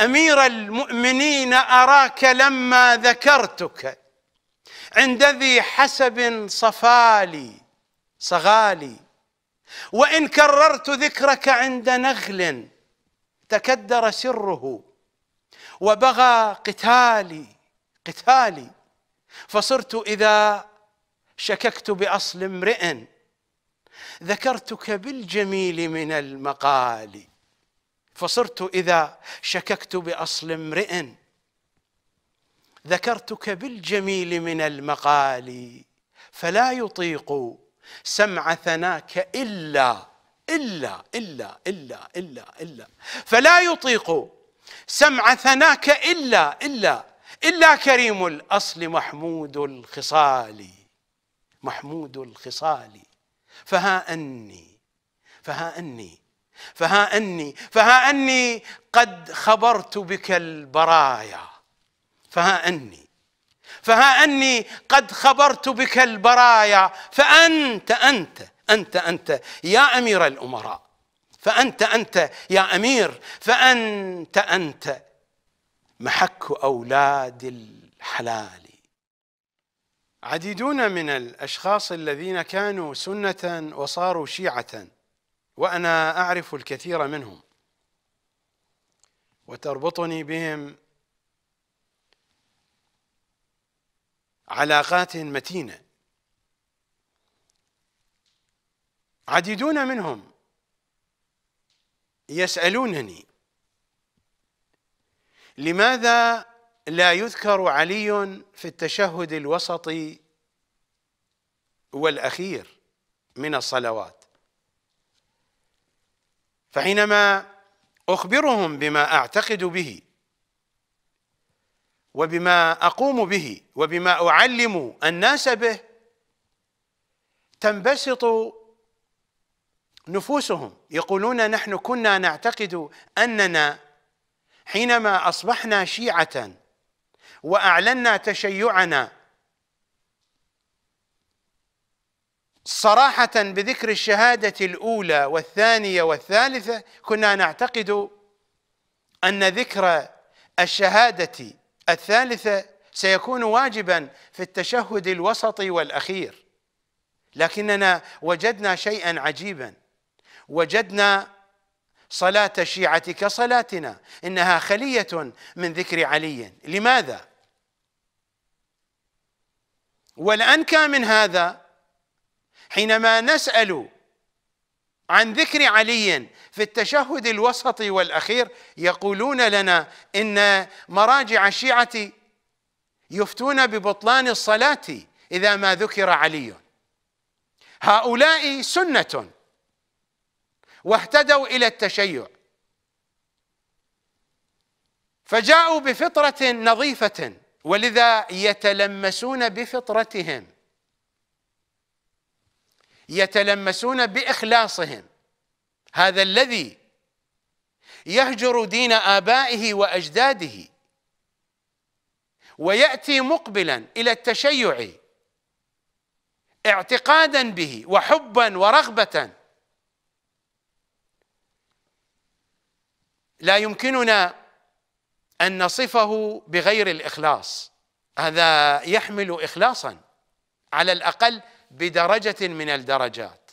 امير المؤمنين اراك لما ذكرتك عند ذي حسب صفالي صغالي وان كررت ذكرك عند نغل تكدر سره وبغى قتالي قتالي فصرت اذا شككت باصل امرئ ذكرتك بالجميل من المقالي فصرت اذا شككت باصل امرئ ذكرتك بالجميل من المقال فلا يطيق سمع ثناك الا الا الا الا الا الا فلا يطيق سمع ثناك الا الا الا كريم الاصل محمود الخصال محمود الخصال فها اني فها اني فها أني فها أني قد خبرت بك البرايا فها أني فها أني قد خبرت بك البرايا فأنت أنت أنت أنت يا أمير الأمراء فأنت أنت يا أمير فأنت أنت محك أولاد الحلال عديدون من الأشخاص الذين كانوا سنة وصاروا شيعة وأنا أعرف الكثير منهم وتربطني بهم علاقات متينة عديدون منهم يسألونني لماذا لا يذكر علي في التشهد الوسطي والأخير من الصلوات فحينما أخبرهم بما أعتقد به وبما أقوم به وبما أعلم الناس به تنبسط نفوسهم يقولون نحن كنا نعتقد أننا حينما أصبحنا شيعة وأعلنا تشيعنا صراحة بذكر الشهادة الأولى والثانية والثالثة كنا نعتقد أن ذكر الشهادة الثالثة سيكون واجبا في التشهد الوسطي والأخير لكننا وجدنا شيئا عجيبا وجدنا صلاة الشيعة كصلاتنا إنها خلية من ذكر علي لماذا؟ والأنكى من هذا حينما نسأل عن ذكر علي في التشهد الوسطي والأخير يقولون لنا إن مراجع الشيعة يفتون ببطلان الصلاة إذا ما ذكر علي هؤلاء سنة واهتدوا إلى التشيع فجاءوا بفطرة نظيفة ولذا يتلمسون بفطرتهم يتلمسون باخلاصهم هذا الذي يهجر دين ابائه واجداده وياتي مقبلا الى التشيع اعتقادا به وحبا ورغبه لا يمكننا ان نصفه بغير الاخلاص هذا يحمل اخلاصا على الاقل بدرجة من الدرجات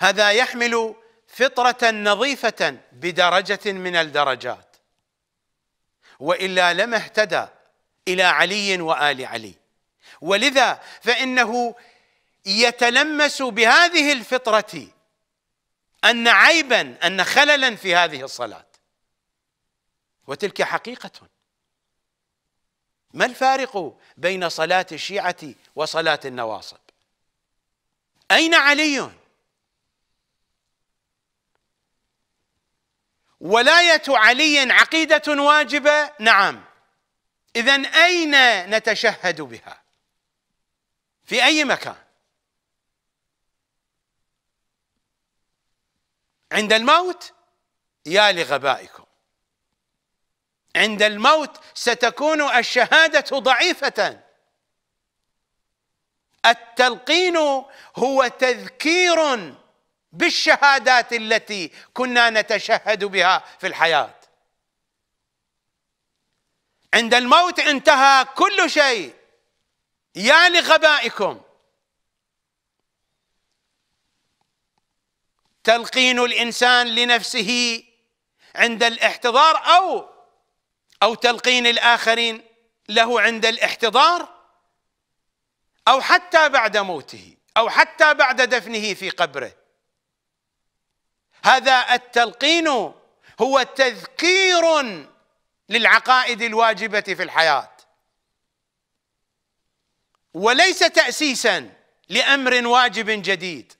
هذا يحمل فطرة نظيفة بدرجة من الدرجات وإلا لما اهتدى إلى علي وآل علي ولذا فإنه يتلمس بهذه الفطرة أن عيبا أن خللا في هذه الصلاة وتلك حقيقة ما الفارق بين صلاة الشيعة وصلاة النواصب أين علي؟ ولاية علي عقيدة واجبة نعم إذا أين نتشهد بها؟ في أي مكان عند الموت يا لغبائكم عند الموت ستكون الشهادة ضعيفة التلقين هو تذكير بالشهادات التي كنا نتشهد بها في الحياه عند الموت انتهى كل شيء يا لغبائكم تلقين الانسان لنفسه عند الاحتضار او او تلقين الاخرين له عند الاحتضار او حتى بعد موته او حتى بعد دفنه في قبره هذا التلقين هو تذكير للعقائد الواجبه في الحياه وليس تاسيسا لامر واجب جديد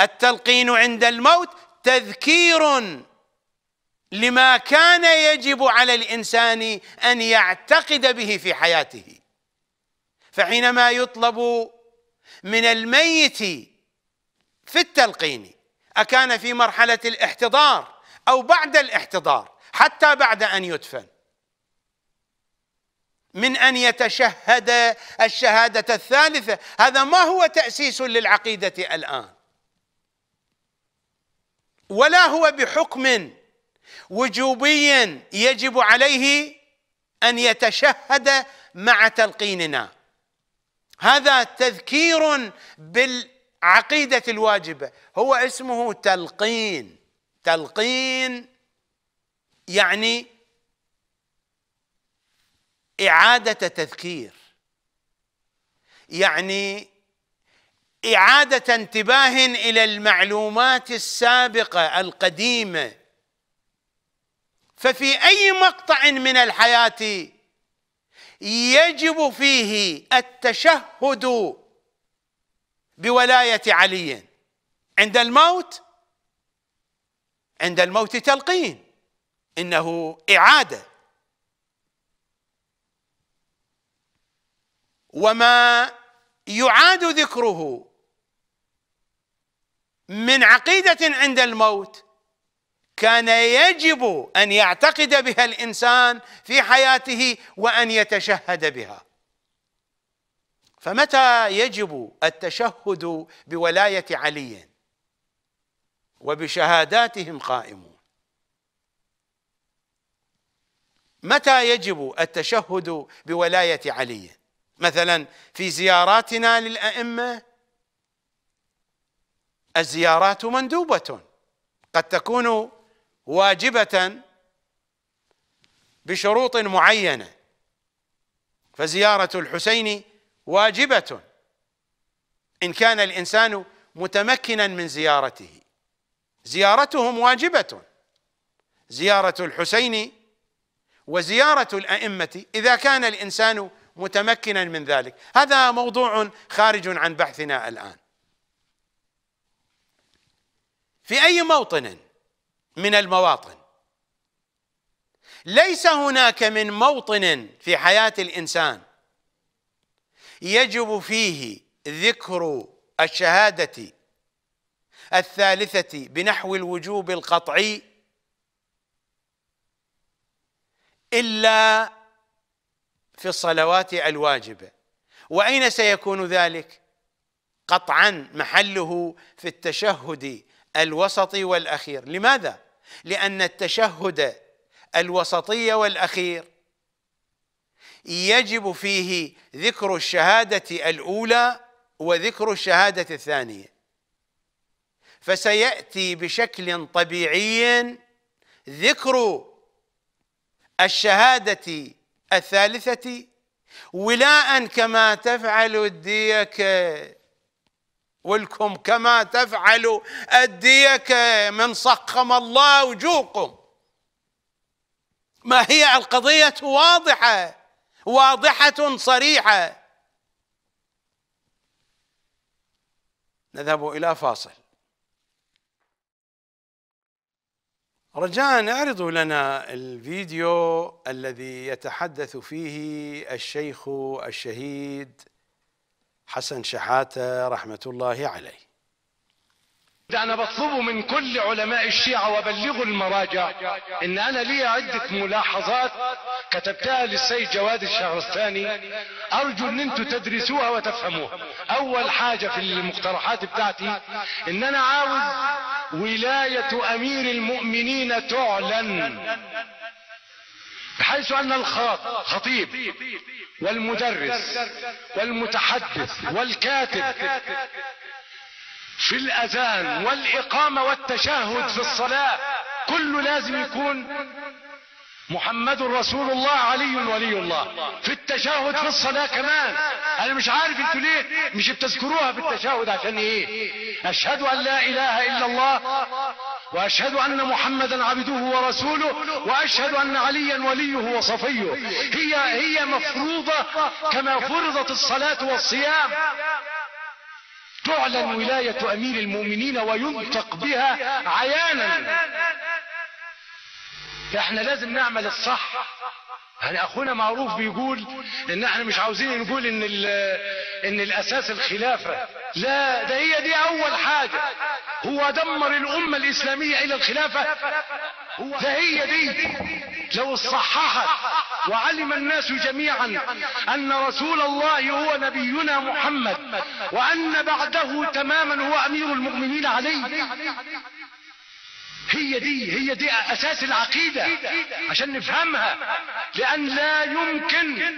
التلقين عند الموت تذكير لما كان يجب على الانسان ان يعتقد به في حياته فحينما يطلب من الميت في التلقين اكان في مرحله الاحتضار او بعد الاحتضار حتى بعد ان يدفن من ان يتشهد الشهاده الثالثه هذا ما هو تاسيس للعقيده الان ولا هو بحكم وجوبيا يجب عليه ان يتشهد مع تلقيننا هذا تذكير بالعقيده الواجبه هو اسمه تلقين تلقين يعني اعاده تذكير يعني اعاده انتباه الى المعلومات السابقه القديمه ففي اي مقطع من الحياه يجب فيه التشهد بولايه علي عند الموت عند الموت تلقين انه اعاده وما يعاد ذكره من عقيده عند الموت كان يجب ان يعتقد بها الانسان في حياته وان يتشهد بها فمتى يجب التشهد بولايه علي وبشهاداتهم قائمون متى يجب التشهد بولايه علي مثلا في زياراتنا للائمه الزيارات مندوبه قد تكون واجبة بشروط معينة فزيارة الحسين واجبة إن كان الإنسان متمكنا من زيارته زيارتهم واجبة زيارة الحسين وزيارة الأئمة إذا كان الإنسان متمكنا من ذلك هذا موضوع خارج عن بحثنا الآن في أي موطن من المواطن ليس هناك من موطن في حياه الانسان يجب فيه ذكر الشهاده الثالثه بنحو الوجوب القطعي الا في الصلوات الواجبه واين سيكون ذلك قطعا محله في التشهد الوسطي والاخير لماذا لأن التشهد الوسطي والأخير يجب فيه ذكر الشهادة الأولى وذكر الشهادة الثانية فسيأتي بشكل طبيعي ذكر الشهادة الثالثة ولاء كما تفعل الديك ولكم كما تفعل أديك من صخم الله وجوهكم ما هي القضية واضحة واضحة صريحة نذهب إلى فاصل رجاء اعرضوا لنا الفيديو الذي يتحدث فيه الشيخ الشهيد حسن شحاتة رحمة الله عليه ده أنا بطلبه من كل علماء الشيعة وبلغوا المراجع إن أنا لي عدة ملاحظات كتبتها للسيد جواد الشهرستاني أرجو إن أنتم تدرسوها وتفهموها أول حاجة في المقترحات بتاعتي إن أنا عاوز ولاية أمير المؤمنين تعلن بحيث ان الخطيب والمدرس والمتحدث والكاتب في الاذان والاقامة والتشهد في الصلاة كله لازم يكون محمد رسول الله علي ولي الله في التشهد في الصلاة كمان انا مش عارف انتوا ليه مش بتذكروها في التشهد عشان ايه اشهد ان لا اله الا الله واشهد ان محمدا عبده ورسوله واشهد ان عليا وليه وصفيه هي هي مفروضة كما فرضت الصلاة والصيام تعلن ولاية امير المؤمنين وينطق بها عيانا احنا لازم نعمل الصح يعني اخونا معروف بيقول ان احنا مش عاوزين نقول ان ان الاساس الخلافة لا ده هي دي اول حاجة هو دمر الامة الاسلامية الى الخلافة ده هي دي لو صححت وعلم الناس جميعا ان رسول الله هو نبينا محمد وان بعده تماما هو امير المؤمنين عليه هي دي هي دي اساس العقيدة عشان نفهمها لان لا يمكن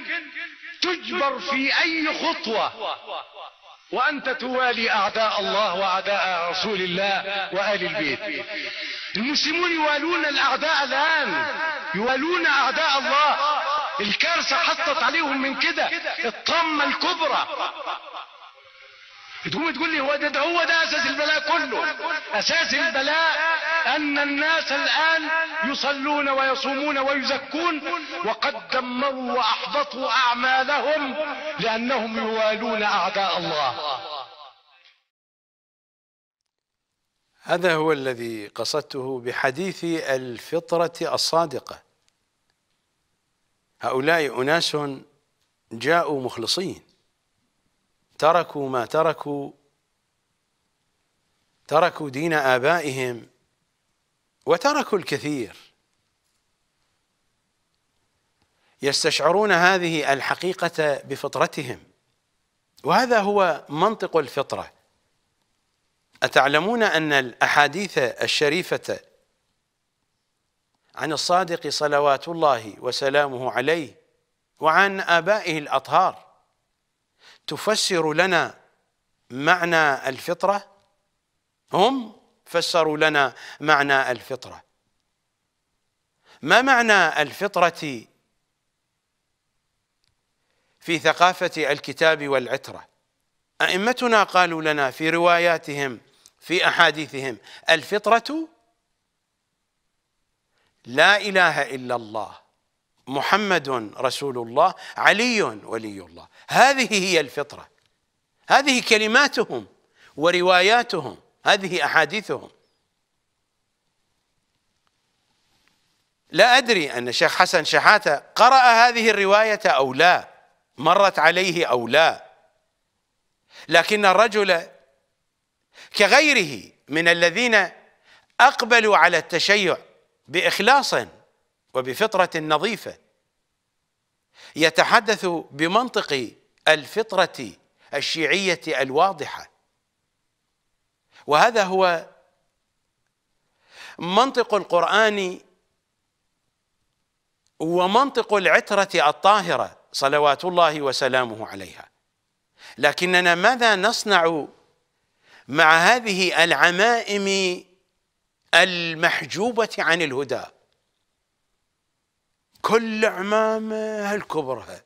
تجبر في اي خطوة وانت توالي اعداء الله واعداء رسول الله وآل البيت المسلمون يوالون الاعداء الان يوالون اعداء الله الكارثة حطت عليهم من كده الطمة الكبرى تقوم تقول لي هو ده, ده هو ده اساس البلاء كله اساس البلاء ان الناس الان يصلون ويصومون ويزكون وقد دمروا واحبطوا اعمالهم لانهم يوالون اعداء الله هذا هو الذي قصدته بحديث الفطرة الصادقة هؤلاء أناس جاءوا مخلصين تركوا ما تركوا تركوا دين آبائهم وتركوا الكثير يستشعرون هذه الحقيقة بفطرتهم وهذا هو منطق الفطرة أتعلمون أن الأحاديث الشريفة عن الصادق صلوات الله وسلامه عليه وعن آبائه الأطهار تفسر لنا معنى الفطرة هم فسروا لنا معنى الفطرة ما معنى الفطرة في ثقافة الكتاب والعترة أئمتنا قالوا لنا في رواياتهم في أحاديثهم الفطرة لا إله إلا الله محمد رسول الله علي ولي الله هذه هي الفطرة هذه كلماتهم ورواياتهم هذه أحاديثهم لا أدري أن الشيخ حسن شحاتة قرأ هذه الرواية أو لا مرت عليه أو لا لكن الرجل كغيره من الذين أقبلوا على التشيع بإخلاص وبفطرة نظيفة يتحدث بمنطق الفطرة الشيعية الواضحة وهذا هو منطق القرآن ومنطق العترة الطاهرة صلوات الله وسلامه عليها لكننا ماذا نصنع مع هذه العمائم المحجوبة عن الهدى كل عمامه هالكبرها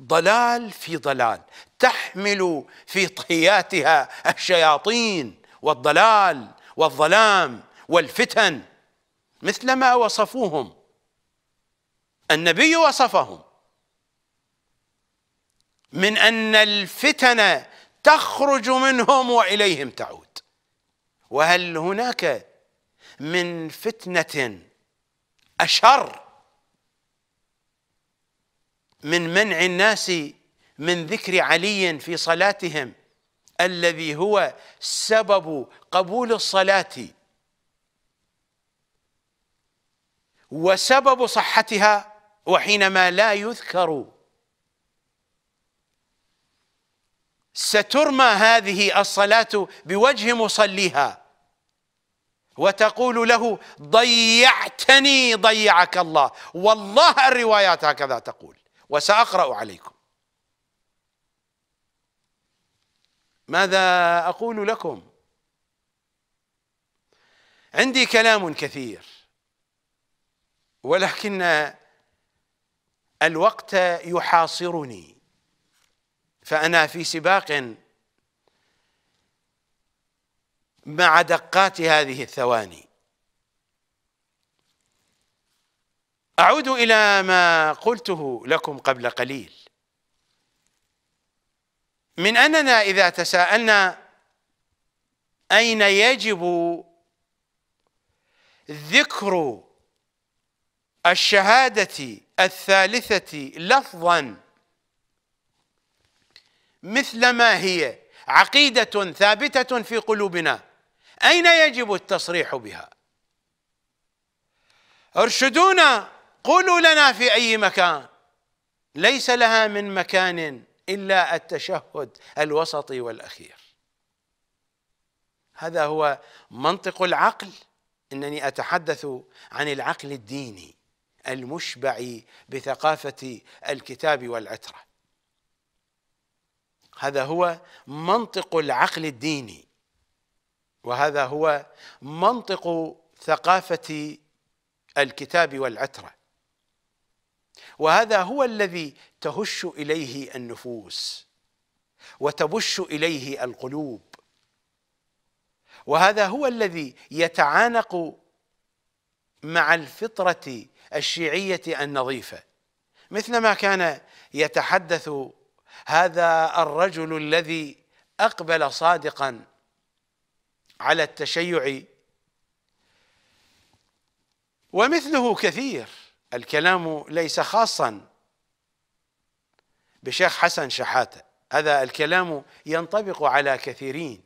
ضلال في ضلال تحمل في طياتها الشياطين والضلال والظلام والفتن مثلما وصفوهم النبي وصفهم من ان الفتن تخرج منهم واليهم تعود وهل هناك من فتنه اشر من منع الناس من ذكر علي في صلاتهم الذي هو سبب قبول الصلاة وسبب صحتها وحينما لا يذكر سترمى هذه الصلاة بوجه مصليها وتقول له ضيعتني ضيعك الله والله الروايات هكذا تقول وسأقرأ عليكم ماذا أقول لكم عندي كلام كثير ولكن الوقت يحاصرني فأنا في سباق مع دقات هذه الثواني أعود إلى ما قلته لكم قبل قليل من أننا إذا تساءلنا أين يجب ذكر الشهادة الثالثة لفظا مثل ما هي عقيدة ثابتة في قلوبنا أين يجب التصريح بها ارشدونا قولوا لنا في أي مكان ليس لها من مكان إلا التشهد الوسطي والأخير هذا هو منطق العقل انني اتحدث عن العقل الديني المشبع بثقافه الكتاب والعتره هذا هو منطق العقل الديني وهذا هو منطق ثقافه الكتاب والعتره وهذا هو الذي تهش اليه النفوس وتبش اليه القلوب وهذا هو الذي يتعانق مع الفطره الشيعيه النظيفه مثلما كان يتحدث هذا الرجل الذي اقبل صادقا على التشيع ومثله كثير الكلام ليس خاصا بشيخ حسن شحاته هذا الكلام ينطبق على كثيرين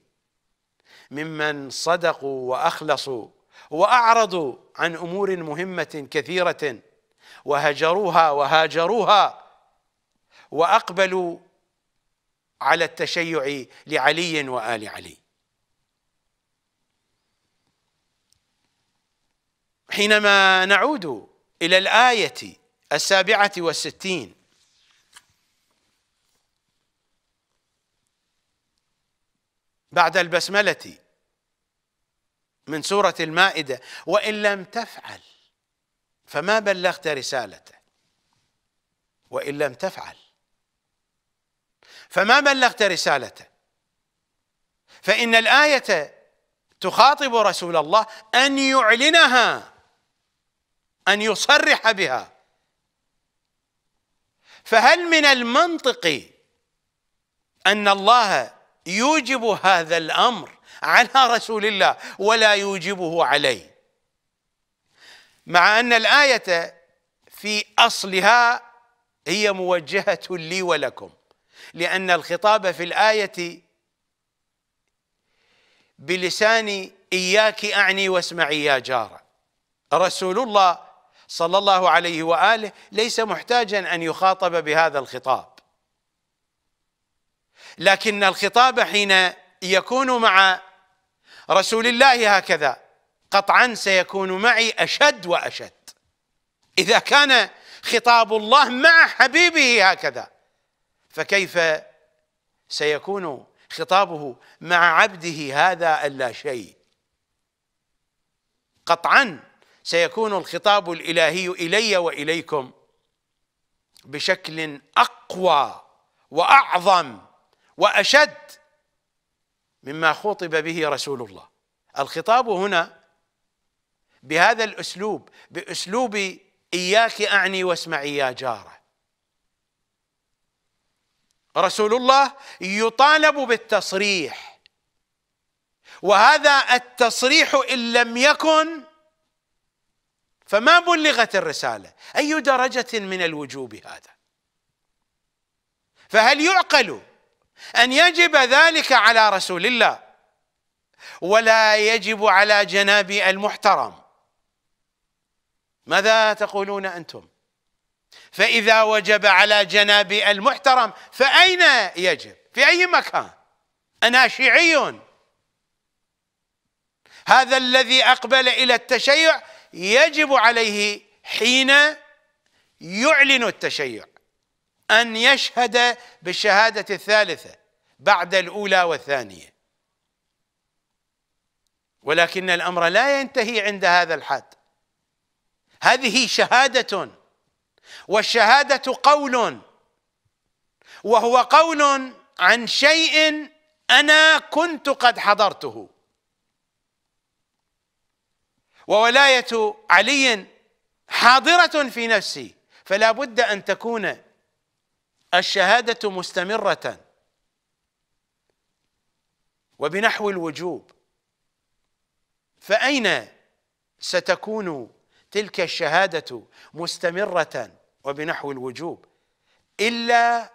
ممن صدقوا واخلصوا واعرضوا عن امور مهمه كثيره وهجروها وهاجروها واقبلوا على التشيع لعلي وال علي حينما نعود إلى الآية السابعة والستين بعد البسملة من سورة المائدة وإن لم تفعل فما بلغت رسالته وإن لم تفعل فما بلغت رسالته فإن الآية تخاطب رسول الله أن يعلنها أن يصرح بها فهل من المنطقي أن الله يوجب هذا الأمر على رسول الله ولا يوجبه عليه مع أن الآية في أصلها هي موجهة لي ولكم لأن الخطاب في الآية بلسان إياك أعني واسمعي يا جارة رسول الله صلى الله عليه واله ليس محتاجا ان يخاطب بهذا الخطاب لكن الخطاب حين يكون مع رسول الله هكذا قطعا سيكون معي اشد واشد اذا كان خطاب الله مع حبيبه هكذا فكيف سيكون خطابه مع عبده هذا الا شيء قطعا سيكون الخطاب الالهي الي واليكم بشكل اقوى واعظم واشد مما خطب به رسول الله الخطاب هنا بهذا الاسلوب باسلوب اياك اعني واسمعي يا جاره رسول الله يطالب بالتصريح وهذا التصريح ان لم يكن فما بلغت الرسالة أي درجة من الوجوب هذا فهل يعقل أن يجب ذلك على رسول الله ولا يجب على جنابي المحترم ماذا تقولون أنتم فإذا وجب على جنابي المحترم فأين يجب في أي مكان أنا شيعي هذا الذي أقبل إلى التشيع يجب عليه حين يعلن التشيع أن يشهد بالشهادة الثالثة بعد الأولى والثانية ولكن الأمر لا ينتهي عند هذا الحد هذه شهادة والشهادة قول وهو قول عن شيء أنا كنت قد حضرته وولاية علي حاضرة في نفسي فلا بد أن تكون الشهادة مستمرة وبنحو الوجوب فأين ستكون تلك الشهادة مستمرة وبنحو الوجوب إلا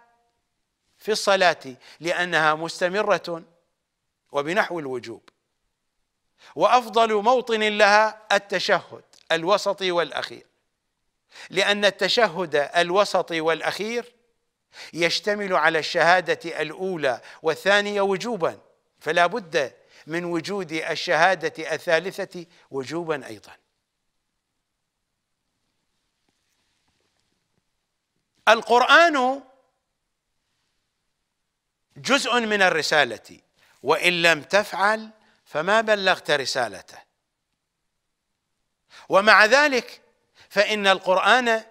في الصلاة لأنها مستمرة وبنحو الوجوب وافضل موطن لها التشهد الوسطي والاخير لان التشهد الوسطي والاخير يشتمل على الشهاده الاولى والثانيه وجوبا فلا بد من وجود الشهاده الثالثه وجوبا ايضا القران جزء من الرساله وان لم تفعل فما بلغت رسالته ومع ذلك فإن القرآن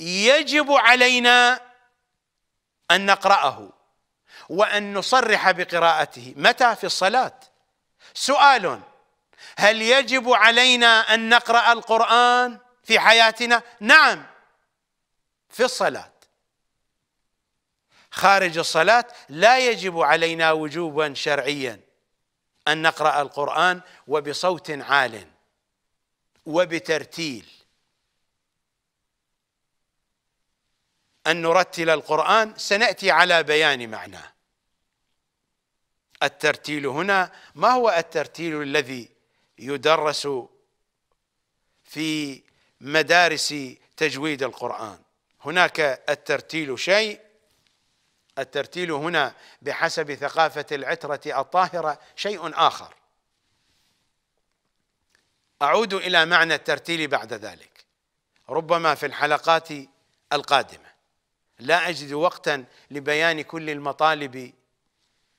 يجب علينا أن نقرأه وأن نصرح بقراءته متى في الصلاة سؤال هل يجب علينا أن نقرأ القرآن في حياتنا نعم في الصلاة خارج الصلاة لا يجب علينا وجوبا شرعيا أن نقرأ القرآن وبصوت عال وبترتيل أن نرتل القرآن سنأتي على بيان معناه الترتيل هنا ما هو الترتيل الذي يدرس في مدارس تجويد القرآن هناك الترتيل شيء الترتيل هنا بحسب ثقافة العترة الطاهرة شيء آخر أعود إلى معنى الترتيل بعد ذلك ربما في الحلقات القادمة لا أجد وقتا لبيان كل المطالب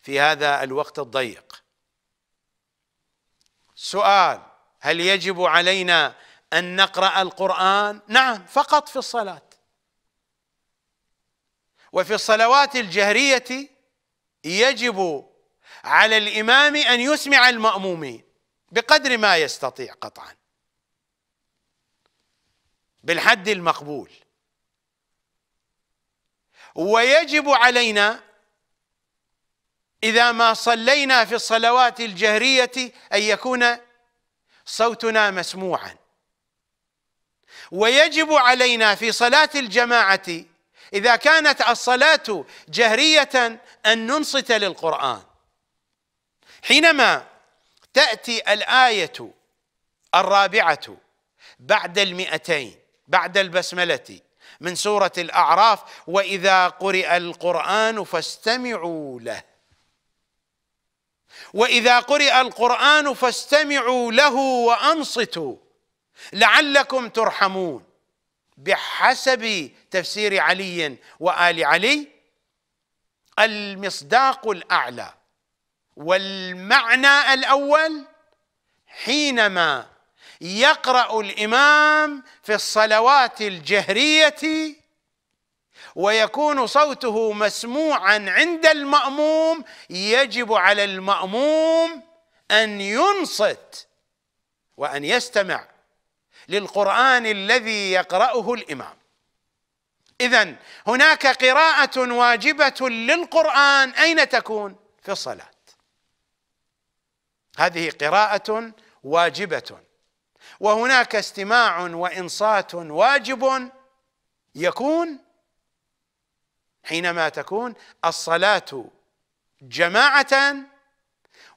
في هذا الوقت الضيق سؤال هل يجب علينا أن نقرأ القرآن؟ نعم فقط في الصلاة وفي الصلوات الجهرية يجب على الإمام أن يسمع المأمومين بقدر ما يستطيع قطعا بالحد المقبول ويجب علينا إذا ما صلينا في الصلوات الجهرية أن يكون صوتنا مسموعا ويجب علينا في صلاة الجماعة اذا كانت الصلاه جهريه ان ننصت للقران حينما تاتي الايه الرابعه بعد المئتين بعد البسمله من سوره الاعراف واذا قرئ القران فاستمعوا له واذا قرئ القران فاستمعوا له وانصتوا لعلكم ترحمون بحسب تفسير علي وآل علي المصداق الأعلى والمعنى الأول حينما يقرأ الإمام في الصلوات الجهرية ويكون صوته مسموعا عند المأموم يجب على المأموم أن ينصت وأن يستمع للقرآن الذي يقرأه الإمام إذا هناك قراءة واجبة للقرآن أين تكون؟ في الصلاة هذه قراءة واجبة وهناك استماع وإنصات واجب يكون حينما تكون الصلاة جماعة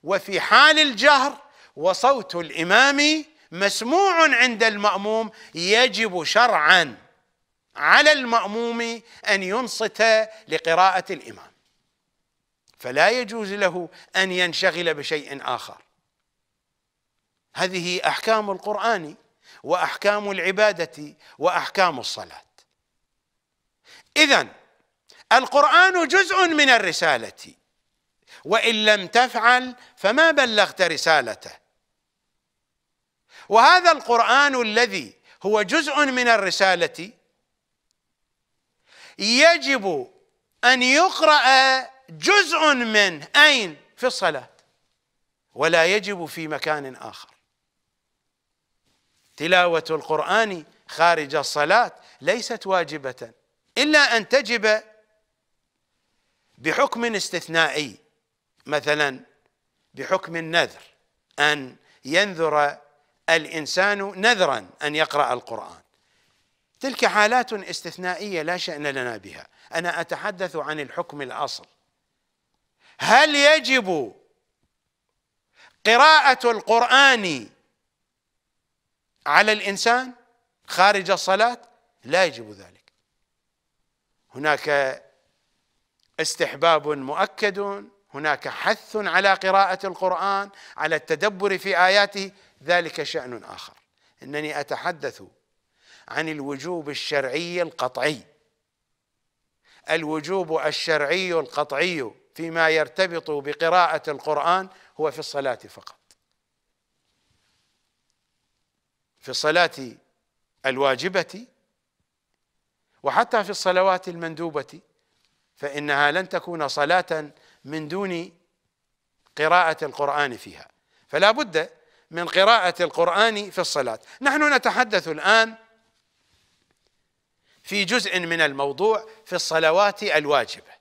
وفي حال الجهر وصوت الإمام مسموع عند المأموم يجب شرعا على المأموم أن ينصت لقراءة الإمام فلا يجوز له أن ينشغل بشيء آخر هذه أحكام القرآن وأحكام العبادة وأحكام الصلاة إذا القرآن جزء من الرسالة وإن لم تفعل فما بلغت رسالته وهذا القرآن الذي هو جزء من الرسالة يجب أن يقرأ جزء منه أين في الصلاة ولا يجب في مكان آخر تلاوة القرآن خارج الصلاة ليست واجبة إلا أن تجب بحكم استثنائي مثلا بحكم النذر أن ينذر الإنسان نذرا أن يقرأ القرآن تلك حالات استثنائية لا شأن لنا بها أنا أتحدث عن الحكم الأصل هل يجب قراءة القرآن على الإنسان خارج الصلاة لا يجب ذلك هناك استحباب مؤكد هناك حث على قراءة القرآن على التدبر في آياته ذلك شأن آخر إنني أتحدث عن الوجوب الشرعي القطعي الوجوب الشرعي القطعي فيما يرتبط بقراءة القرآن هو في الصلاة فقط في الصلاة الواجبة وحتى في الصلوات المندوبة فإنها لن تكون صلاة من دون قراءة القرآن فيها فلا بد من قراءة القرآن في الصلاة نحن نتحدث الآن في جزء من الموضوع في الصلوات الواجبة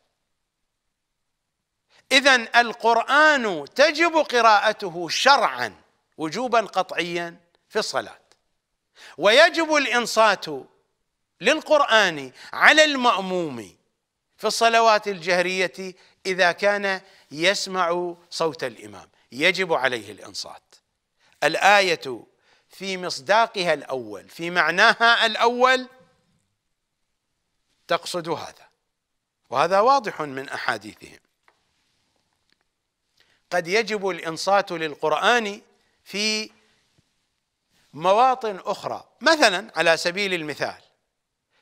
إذا القرآن تجب قراءته شرعا وجوبا قطعيا في الصلاة ويجب الإنصات للقرآن على المأموم في الصلوات الجهرية إذا كان يسمع صوت الإمام يجب عليه الإنصات الايه في مصداقها الاول في معناها الاول تقصد هذا وهذا واضح من احاديثهم قد يجب الانصات للقران في مواطن اخرى مثلا على سبيل المثال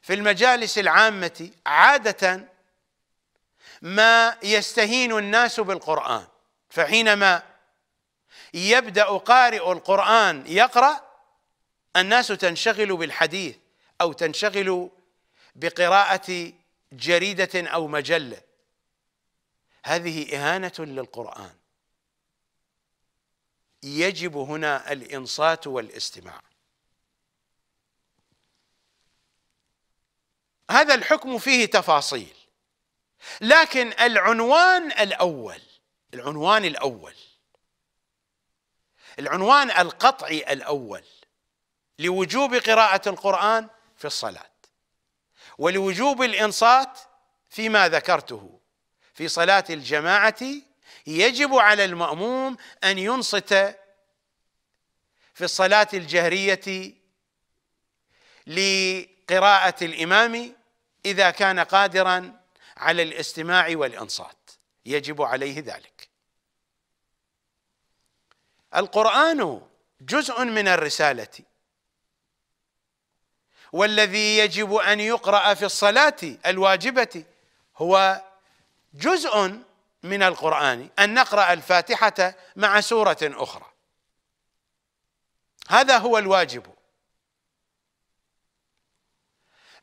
في المجالس العامه عاده ما يستهين الناس بالقران فحينما يبدا قارئ القران يقرا الناس تنشغل بالحديث او تنشغل بقراءه جريده او مجله هذه اهانه للقران يجب هنا الانصات والاستماع هذا الحكم فيه تفاصيل لكن العنوان الاول العنوان الاول العنوان القطعي الاول لوجوب قراءه القران في الصلاه ولوجوب الانصات فيما ذكرته في صلاه الجماعه يجب على الماموم ان ينصت في الصلاه الجهريه لقراءه الامام اذا كان قادرا على الاستماع والانصات يجب عليه ذلك القرآن جزء من الرسالة والذي يجب أن يقرأ في الصلاة الواجبة هو جزء من القرآن أن نقرأ الفاتحة مع سورة أخرى هذا هو الواجب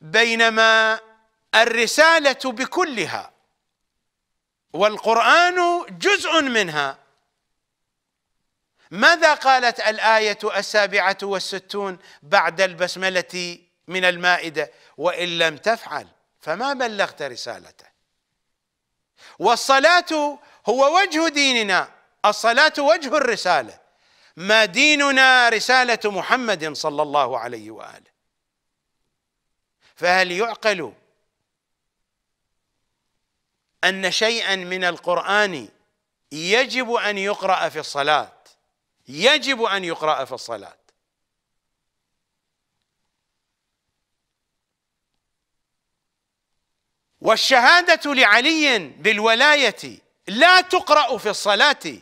بينما الرسالة بكلها والقرآن جزء منها ماذا قالت الآية السابعة والستون بعد البسملة من المائدة وإن لم تفعل فما بلغت رسالته والصلاة هو وجه ديننا الصلاة وجه الرسالة ما ديننا رسالة محمد صلى الله عليه وآله فهل يعقل أن شيئا من القرآن يجب أن يقرأ في الصلاة يجب أن يقرأ في الصلاة والشهادة لعلي بالولاية لا تقرأ في الصلاة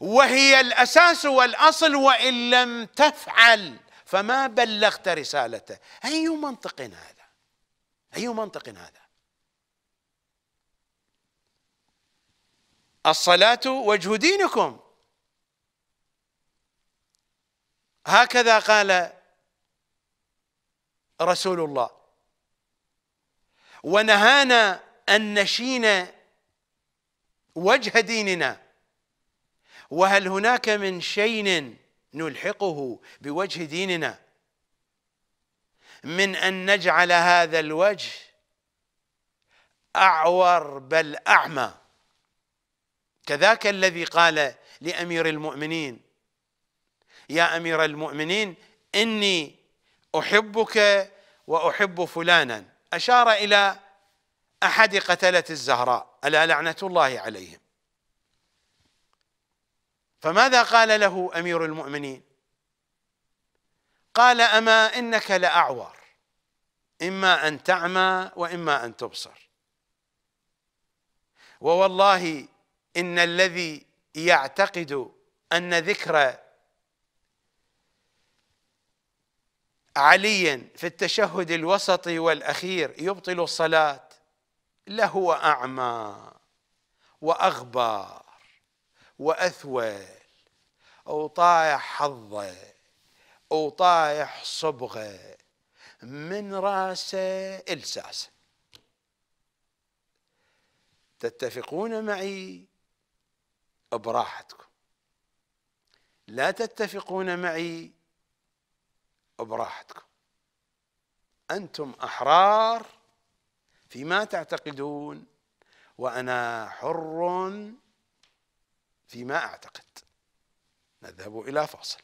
وهي الأساس والأصل وإن لم تفعل فما بلغت رسالته أي منطق هذا أي منطق هذا الصلاة وجه دينكم هكذا قال رسول الله ونهانا أن نشين وجه ديننا وهل هناك من شيء نلحقه بوجه ديننا من أن نجعل هذا الوجه أعور بل أعمى كذاك الذي قال لامير المؤمنين يا امير المؤمنين اني احبك واحب فلانا اشار الى احد قتله الزهراء الا لعنه الله عليهم فماذا قال له امير المؤمنين قال اما انك لاعور اما ان تعمى واما ان تبصر ووالله إن الذي يعتقد أن ذكر علي في التشهد الوسطي والأخير يبطل الصلاة لهو أعمى وأغبار وأثول وطايح حظه وطايح صبغه من راسه إلساسه تتفقون معي براحتكم لا تتفقون معي براحتكم انتم احرار فيما تعتقدون وانا حر فيما اعتقد نذهب الى فاصل